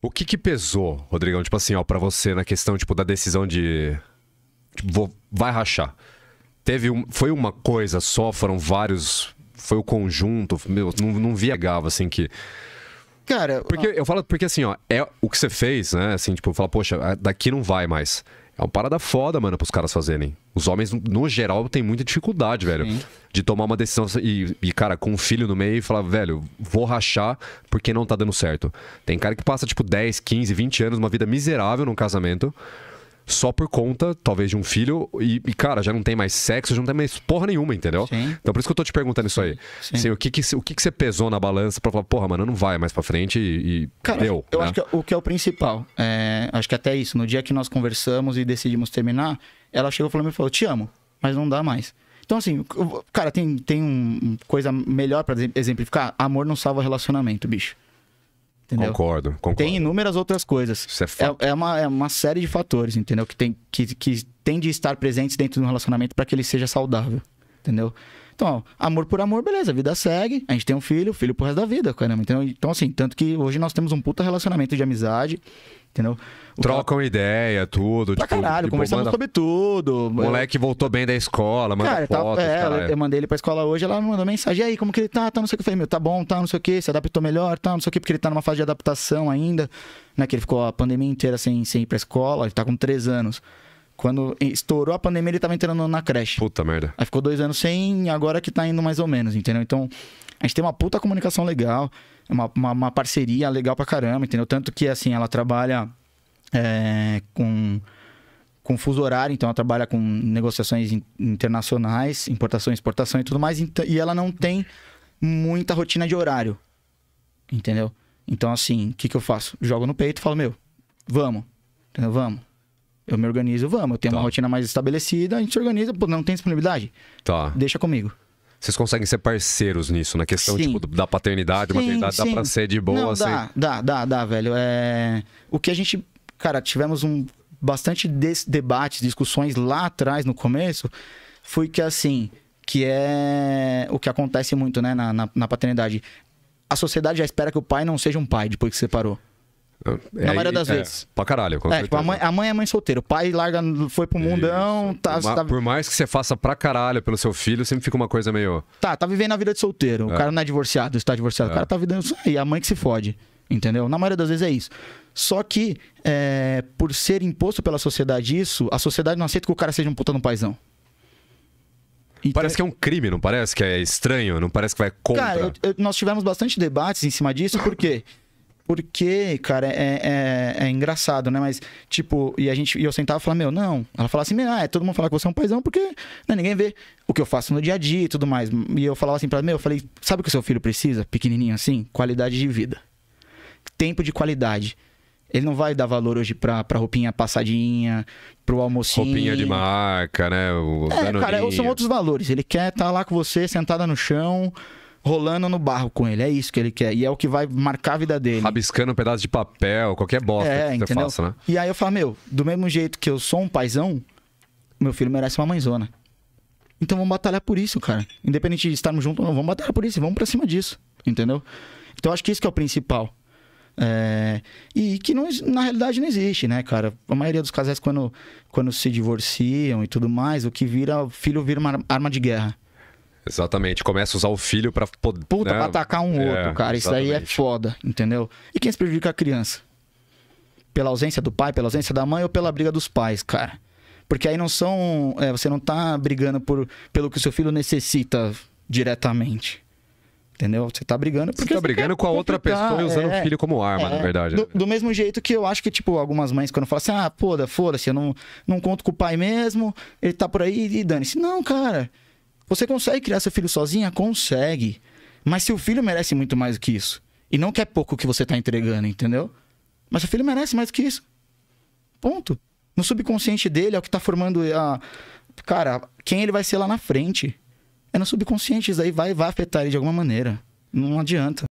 O que que pesou, Rodrigão, tipo assim, ó, pra você na questão, tipo, da decisão de... Tipo, vou... vai rachar. Teve um... Foi uma coisa só, foram vários... Foi o conjunto, meu, não, não viagava, assim, que... Cara... Porque, ó... eu falo, porque assim, ó, é o que você fez, né, assim, tipo, falar, poxa, daqui não vai mais. É uma parada foda, mano, pros caras fazerem. Os homens, no geral, têm muita dificuldade, velho. Sim. De tomar uma decisão e, e, cara, com um filho no meio e falar, velho, vou rachar porque não tá dando certo. Tem cara que passa, tipo, 10, 15, 20 anos, uma vida miserável num casamento só por conta, talvez, de um filho. E, e cara, já não tem mais sexo, já não tem mais porra nenhuma, entendeu? Sim. Então por isso que eu tô te perguntando isso aí. Sim. Assim, o que que, o que que você pesou na balança pra falar, porra, mano, não vai mais pra frente e, e cara, deu? Eu né? acho que o que é o principal, é, acho que até isso, no dia que nós conversamos e decidimos terminar, ela chegou falando e falou, te amo, mas não dá mais. Então, assim, cara, tem, tem um, coisa melhor para exemplificar? Amor não salva relacionamento, bicho. Entendeu? Concordo, concordo. Tem inúmeras outras coisas. Isso é, É, é, uma, é uma série de fatores, entendeu? Que tem, que, que tem de estar presentes dentro do relacionamento para que ele seja saudável, entendeu? Então, amor por amor, beleza, a vida segue, a gente tem um filho, filho pro resto da vida, caramba. Então, então assim, tanto que hoje nós temos um puta relacionamento de amizade, entendeu? O Trocam cara... ideia, tudo. Pra tipo, caralho, tipo, conversamos manda... sobre tudo. O moleque voltou bem da escola, manda cara, tá, fotos, tá, é, Eu mandei ele pra escola hoje, ela me mandou mensagem, e aí, como que ele tá, tá, não sei o que. Eu falei, meu, tá bom, tá, não sei o que, se adaptou melhor, tá, não sei o que, porque ele tá numa fase de adaptação ainda, né, que ele ficou a pandemia inteira sem, sem ir pra escola, ele tá com três anos. Quando estourou a pandemia, ele tava entrando na creche. Puta merda. Aí ficou dois anos sem, agora que tá indo mais ou menos, entendeu? Então, a gente tem uma puta comunicação legal, uma, uma, uma parceria legal pra caramba, entendeu? Tanto que, assim, ela trabalha é, com com fuso horário, então ela trabalha com negociações internacionais, importação, exportação e tudo mais, e ela não tem muita rotina de horário, entendeu? Então, assim, o que, que eu faço? Jogo no peito e falo, meu, vamos, entendeu? Vamos. Eu me organizo, vamos. Eu tenho tá. uma rotina mais estabelecida, a gente se organiza. Pô, não tem disponibilidade? Tá. Deixa comigo. Vocês conseguem ser parceiros nisso, na questão tipo, da paternidade, sim, maternidade, sim. dá pra ser de boa? Não, assim? dá, dá, dá, dá, velho. É... O que a gente... Cara, tivemos um bastante des debates, discussões lá atrás, no começo, foi que assim... Que é o que acontece muito, né, na, na, na paternidade. A sociedade já espera que o pai não seja um pai depois que separou. Na é, maioria das é, vezes. Pra caralho, com é, tipo, a, mãe, a mãe é mãe solteira. O pai larga, foi pro mundão. Tá, por, tá... por, mais que você faça pra caralho pelo seu filho, sempre fica uma coisa meio. Tá, tá vivendo a vida de solteiro. O é. cara não é divorciado, está divorciado. O é. cara tá vivendo isso aí. A mãe que se fode. Entendeu? Na maioria das vezes é isso. Só que, por ser imposto pela sociedade isso, a sociedade não aceita que o cara seja um puta no paizão. Então... Parece que é um crime, não parece? Que é estranho, não parece que vai contra. Cara, eu, eu, nós tivemos bastante debates em cima disso, porque porque, cara, é, é, é, engraçado, né? Mas, tipo, e a gente, e eu sentava e falava, meu, não. Ela falava assim, ah, é todo mundo falar que você é um paizão, porque né, ninguém vê o que eu faço no dia a dia e tudo mais. E eu falava assim pra ela, meu, eu falei, sabe o que o seu filho precisa, pequenininho assim? Qualidade de vida. Tempo de qualidade. Ele não vai dar valor hoje pra, pra roupinha passadinha, pro almocinho. Roupinha de marca, né? O é, cara, são outros valores. Ele quer estar tá lá com você, sentada no chão, rolando no barro com ele. É isso que ele quer. E é o que vai marcar a vida dele. Rabiscando um pedaço de papel, qualquer bosta é, que entendeu? você faça, né? E aí eu falo, meu, do mesmo jeito que eu sou um paizão, meu filho merece uma mãezona. Então vamos batalhar por isso, cara. Independente de estarmos juntos ou não, vamos batalhar por isso, vamos pra cima disso. Entendeu? Então acho que isso que é o principal. É... E que não, na realidade não existe, né, cara? A maioria dos casais, quando, quando se divorciam e tudo mais, o que vira, o filho vira uma arma de guerra. Exatamente. Começa a usar o filho pra poder. Puta, né? pra atacar um é, outro, cara. É exatamente. Isso aí é foda, entendeu? E quem se prejudica é a criança? Pela ausência do pai, pela ausência da mãe ou pela briga dos pais, cara? Porque aí não são. É, você não tá brigando por, pelo que o seu filho necessita diretamente. Entendeu? Você tá brigando porque. Tá você tá brigando você com a outra pessoa e usando é, o filho como arma, é, na verdade. Do, né? do, mesmo jeito que eu acho que, tipo, algumas mães, quando falam assim, ah, pô, foda-se, eu não, não conto com o pai mesmo, ele tá por aí e dane-se. Não, cara. Você consegue criar seu filho sozinha? Consegue. Mas seu filho merece muito mais do que isso. E não quer é pouco que você está entregando, entendeu? Mas seu filho merece mais do que isso. Ponto. No subconsciente dele é o que está formando a. Cara, quem ele vai ser lá na frente. É no subconsciente, isso aí vai, vai afetar ele de alguma maneira. Não adianta.